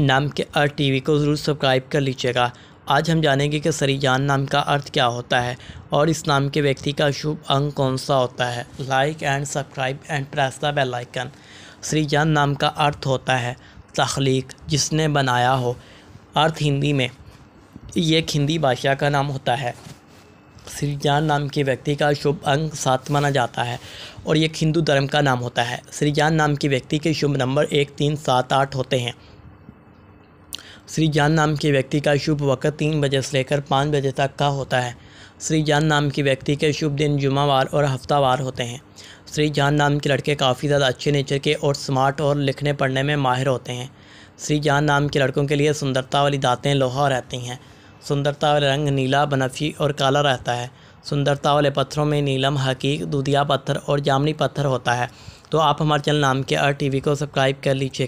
नाम के अर्थ टीवी को ज़रूर सब्सक्राइब कर लीजिएगा आज हम जानेंगे कि सरीजान नाम का अर्थ क्या होता है और इस नाम के व्यक्ति का शुभ अंग कौन सा होता है like and subscribe and press the bell icon सरीजान नाम का अर्थ होता है तख्लीक जिसने बनाया हो अर्थ हिंदी में ये एक हिंदी भाषा का नाम होता है श्रीजान नाम के व्यक्ति का शुभ अंक सात माना जाता है और ये हिंदू धर्म का नाम होता है श्रीजान नाम के व्यक्ति के शुभ नंबर एक तीन सात आठ होते हैं श्री जान नाम के व्यक्ति का शुभ वक्त तीन बजे से लेकर पाँच बजे तक का होता है श्री जान नाम के व्यक्ति के शुभ दिन जुमावार और हफ्तावार होते हैं श्री जान नाम के लड़के काफ़ी ज़्यादा अच्छे नेचर के और स्मार्ट और लिखने पढ़ने में माहिर होते हैं श्री जान नाम के लड़कों के लिए सुंदरता वाली दातें लोहा रहती हैं सुंदरता वाले रंग नीला बनफी और काला रहता है सुंदरता वाले पत्थरों में नीलम हकीक दूधिया पत्थर और जामनी पत्थर होता है तो आप हमारे चैनल नाम के आर टी को सब्सक्राइब कर लीजिएगा